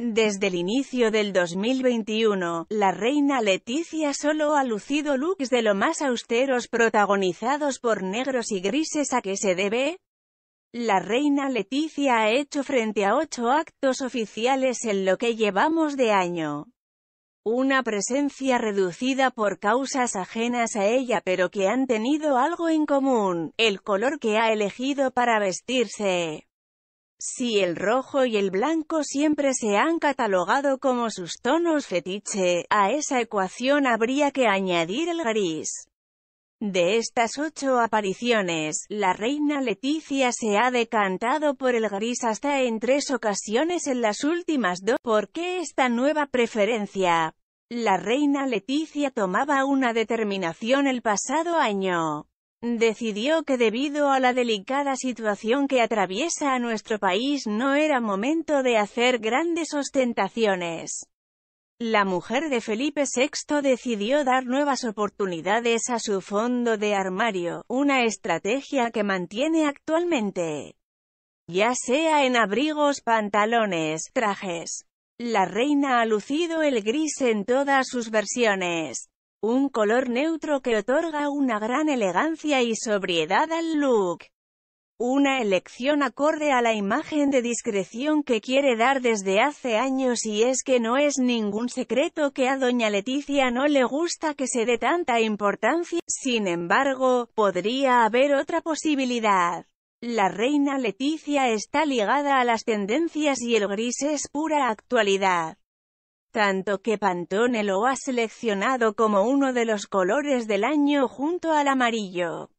Desde el inicio del 2021, la reina Leticia solo ha lucido looks de lo más austeros protagonizados por negros y grises a que se debe. La reina Leticia ha hecho frente a ocho actos oficiales en lo que llevamos de año. Una presencia reducida por causas ajenas a ella pero que han tenido algo en común, el color que ha elegido para vestirse. Si el rojo y el blanco siempre se han catalogado como sus tonos fetiche, a esa ecuación habría que añadir el gris. De estas ocho apariciones, la reina Leticia se ha decantado por el gris hasta en tres ocasiones en las últimas dos. ¿Por qué esta nueva preferencia? La reina Leticia tomaba una determinación el pasado año decidió que debido a la delicada situación que atraviesa a nuestro país no era momento de hacer grandes ostentaciones. La mujer de Felipe VI decidió dar nuevas oportunidades a su fondo de armario, una estrategia que mantiene actualmente, ya sea en abrigos, pantalones, trajes. La reina ha lucido el gris en todas sus versiones. Un color neutro que otorga una gran elegancia y sobriedad al look. Una elección acorde a la imagen de discreción que quiere dar desde hace años y es que no es ningún secreto que a doña Leticia no le gusta que se dé tanta importancia, sin embargo, podría haber otra posibilidad. La reina Leticia está ligada a las tendencias y el gris es pura actualidad tanto que Pantone lo ha seleccionado como uno de los colores del año junto al amarillo.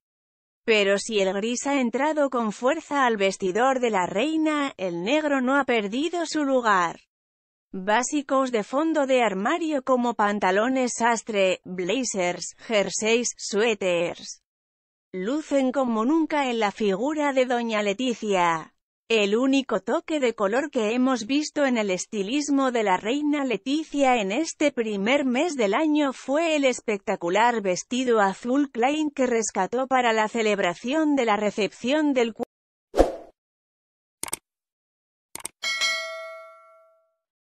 Pero si el gris ha entrado con fuerza al vestidor de la reina, el negro no ha perdido su lugar. Básicos de fondo de armario como pantalones sastre, blazers, jerseys, suéteres. Lucen como nunca en la figura de Doña Leticia. El único toque de color que hemos visto en el estilismo de la reina Leticia en este primer mes del año fue el espectacular vestido azul Klein que rescató para la celebración de la recepción del